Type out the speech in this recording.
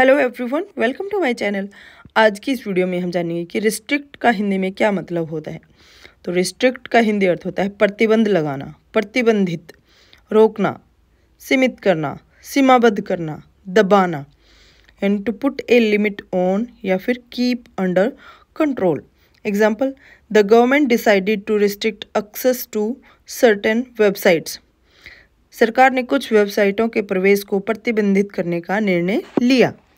hello everyone welcome to my channel आज की इस वीडियो में हम जानेंगे कि रिस्ट्रिक्ट का हिंदी में क्या मतलब होता है तो रिस्ट्रिक्ट का हिंदी अर्थ होता है प्रतिबंध लगाना प्रतिबंधित रोकना सीमित करना सीमाबद्ध करना दबाना and to put a limit on या फिर keep under control example the government decided to restrict access to certain websites सरकार ने कुछ वेबसाइटों के प्रवेश को प्रतिबंधित करने का निर्णय लिया